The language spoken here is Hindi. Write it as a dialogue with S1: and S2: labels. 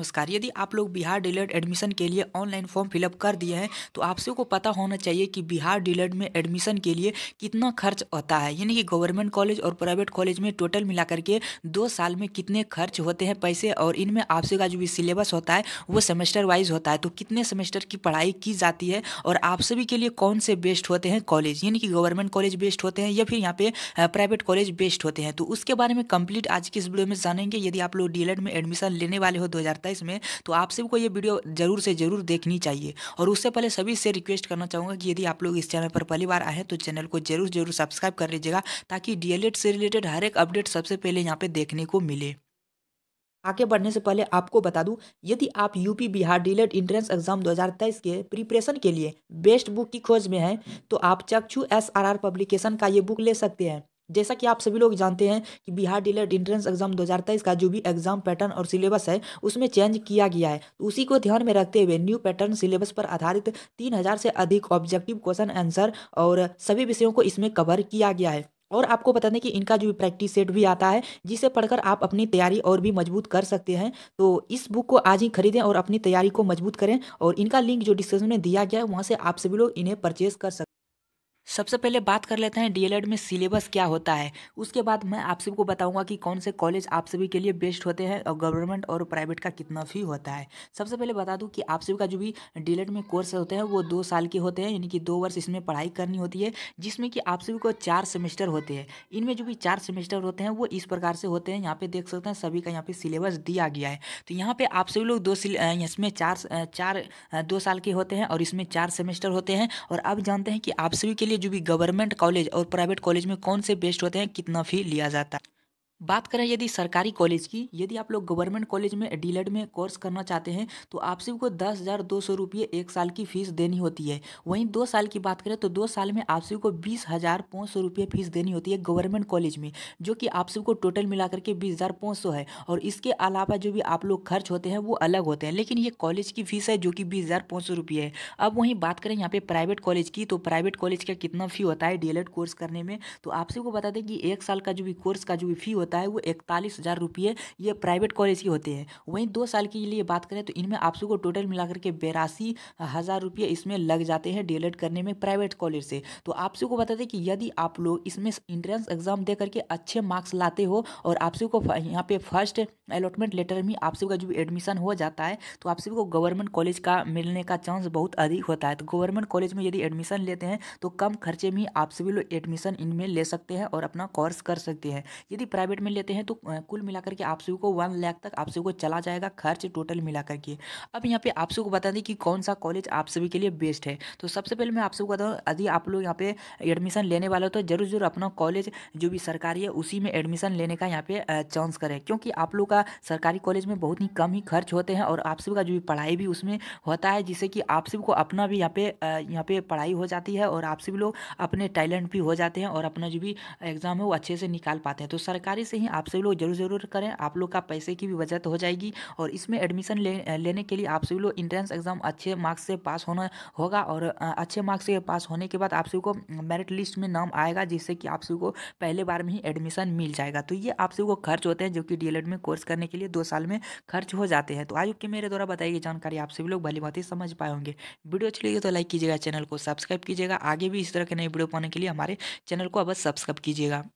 S1: नमस्कार यदि आप लोग बिहार डीलर एडमिशन के लिए ऑनलाइन फॉर्म फिलअप कर दिए हैं तो आप सबको पता होना चाहिए कि बिहार डीलर में एडमिशन के लिए कितना खर्च होता है यानी कि गवर्नमेंट कॉलेज और प्राइवेट कॉलेज में टोटल मिलाकर के दो साल में कितने खर्च होते हैं पैसे और इनमें आपसे का जो भी सिलेबस होता है वो सेमेस्टर वाइज होता है तो कितने सेमेस्टर की पढ़ाई की जाती है और आप सभी के लिए कौन से बेस्ट होते हैं कॉलेज यानी कि गवर्नमेंट कॉलेज बेस्ट होते हैं या फिर यहाँ पे प्राइवेट कॉलेज बेस्ट होते हैं तो उसके बारे में कंप्लीट आज की इस वीडियो में जानेंगे यदि आप लोग डीलर में एडमिशन लेने वाले हो दो आता है इसमें तो आप सबको ये वीडियो ज़रूर से ज़रूर देखनी चाहिए और उससे पहले सभी से रिक्वेस्ट करना चाहूँगा कि यदि आप लोग इस चैनल पर पहली बार आए तो चैनल को जरूर जरूर सब्सक्राइब कर लीजिएगा ताकि डीएलएड से रिलेटेड हर एक अपडेट सबसे पहले यहाँ पे देखने को मिले आगे बढ़ने से पहले आपको बता दूं यदि आप UP Bihar DElEd entrance exam 2023 के प्रिपरेशन के लिए बेस्ट बुक की खोज में हैं तो आप चक्षु एसआरआर पब्लिकेशन का ये बुक ले सकते हैं जैसा कि आप सभी लोग जानते हैं कि बिहार डीलर इंट्रेंस एग्जाम 2023 का जो भी एग्जाम पैटर्न और सिलेबस है उसमें चेंज किया गया है तो उसी को ध्यान में रखते हुए न्यू पैटर्न सिलेबस पर आधारित 3000 से अधिक ऑब्जेक्टिव क्वेश्चन आंसर और सभी विषयों को इसमें कवर किया गया है और आपको बता दें कि इनका जो प्रैक्टिस सेट भी आता है जिसे पढ़कर आप अपनी तैयारी और भी मजबूत कर सकते हैं तो इस बुक को आज ही खरीदें और अपनी तैयारी को मजबूत करें और इनका लिंक जो डिस्क्रिप्शन में दिया गया है वहाँ से आप सभी लोग इन्हें परचेज कर सकते सबसे पहले बात कर लेते हैं डीएलएड में सिलेबस क्या होता है उसके बाद मैं आप सभी को बताऊंगा कि कौन से कॉलेज आप सभी के लिए बेस्ट होते हैं और गवर्नमेंट और प्राइवेट का कितना फ़ी होता है सबसे पहले बता दूं कि आप सभी का जो भी डीएलएड में कोर्स होते हैं वो दो साल के होते हैं यानी कि दो वर्ष इसमें पढ़ाई करनी होती है जिसमें कि आप सभी को चार सेमेस्टर होते हैं इनमें जो भी चार सेमेस्टर होते हैं वो इस प्रकार से होते हैं यहाँ पर देख सकते हैं सभी का यहाँ पर सिलेबस दिया गया है तो यहाँ पर आप सभी लोग दो इसमें चार चार दो साल के होते हैं और इसमें चार सेमेस्टर होते हैं और अब जानते हैं कि आप सभी के लिए जो भी गवर्नमेंट कॉलेज और प्राइवेट कॉलेज में कौन से बेस्ट होते हैं कितना फ़ी लिया जाता है बात करें यदि सरकारी कॉलेज की यदि आप लोग गवर्नमेंट कॉलेज में डीलेड में कोर्स करना चाहते हैं तो आप सबको दस हज़ार दो सौ रुपये एक साल की फ़ीस देनी होती है वहीं दो साल की बात करें तो दो साल में आप सबको बीस हज़ार पाँच सौ रुपये फ़ीस देनी होती है गवर्नमेंट कॉलेज में जो कि आप सबको टोटल मिला करके बीस हज़ार पाँच सौ है और इसके अलावा जो भी आप लोग खर्च होते हैं वो अलग होते हैं लेकिन ये कॉलेज की फ़ीस है जो कि बीस हज़ार पाँच सौ रुपये है अब वहीं बात करें यहाँ पर प्राइवेट कॉलेज की तो प्राइवेट कॉलेज का कितना फ़ी होता है डी कोर्स करने में तो आप सबको बता दें कि एक साल का जो भी कोर्स का जो भी फ़ी होता है वो इकतालीस हज़ार रुपये ये प्राइवेट कॉलेज के होते हैं वहीं दो साल के लिए बात करें तो इनमें आप सबको टोटल मिलाकर के बेरासी हज़ार रुपये इसमें लग जाते हैं डी करने में प्राइवेट कॉलेज से तो आप सबको बता दें कि यदि आप लोग इसमें इंट्रेंस एग्जाम दे करके अच्छे मार्क्स लाते हो और आप सबको यहाँ पे फर्स्ट अलॉटमेंट लेटर में आप सबका जो एडमिशन हो जाता है तो आप सबको गवर्नमेंट कॉलेज का मिलने का चांस बहुत अधिक होता है तो गवर्नमेंट कॉलेज में यदि एडमिशन लेते हैं तो कम खर्चे में आप सभी लोग एडमिशन इनमें ले सकते हैं और अपना कोर्स कर सकते हैं यदि प्राइवेट प्राइवेट में लेते हैं तो कुल मिलाकर के आप सभी को वन लाख तक आप सभी को चला जाएगा खर्च टोटल मिलाकर के अब यहाँ पे आप सबको बता दें कि कौन सा कॉलेज आप सभी के लिए बेस्ट है तो सबसे पहले मैं आप सबको बता दूँ यदि आप लोग यहाँ पे एडमिशन लेने वाले हो तो जरूर जरूर अपना कॉलेज जो भी सरकारी है उसी में एडमिशन लेने का यहाँ पे चांस करें क्योंकि आप लोग का सरकारी कॉलेज में बहुत ही कम ही खर्च होते हैं और आप सभी का जो भी पढ़ाई भी उसमें होता है जिससे कि आप सभी को अपना भी यहाँ पे यहाँ पे पढ़ाई हो जाती है और आप सभी लोग अपने टैलेंट भी हो जाते हैं और अपना जो भी एग्ज़ाम है वो अच्छे से निकाल पाते हैं तो सरकारी से ही आप सभी लोग जरूर जरूर करें आप लोग का पैसे की भी बचत हो जाएगी और इसमें एडमिशन ले, लेने के लिए आप सभी लोग इंट्रेंस एग्जाम अच्छे मार्क्स से पास होना होगा और अच्छे मार्क्स से पास होने के बाद आप सभी को मेरिट लिस्ट में नाम आएगा जिससे कि आप सभी को पहले बार में ही एडमिशन मिल जाएगा तो ये आप सभी को खर्च होते हैं जो कि डी में कोर्स करने के लिए दो साल में खर्च हो जाते हैं तो आज के मेरे द्वारा बताई गई जानकारी आप सभी लोग भली बात ही समझ पाए होंगे वीडियो अच्छी लगी तो लाइक कीजिएगा चैनल को सब्सक्राइब कीजिएगा आगे भी इस तरह के नए वीडियो पाने के लिए हमारे चैनल को अब सब्सक्राइब कीजिएगा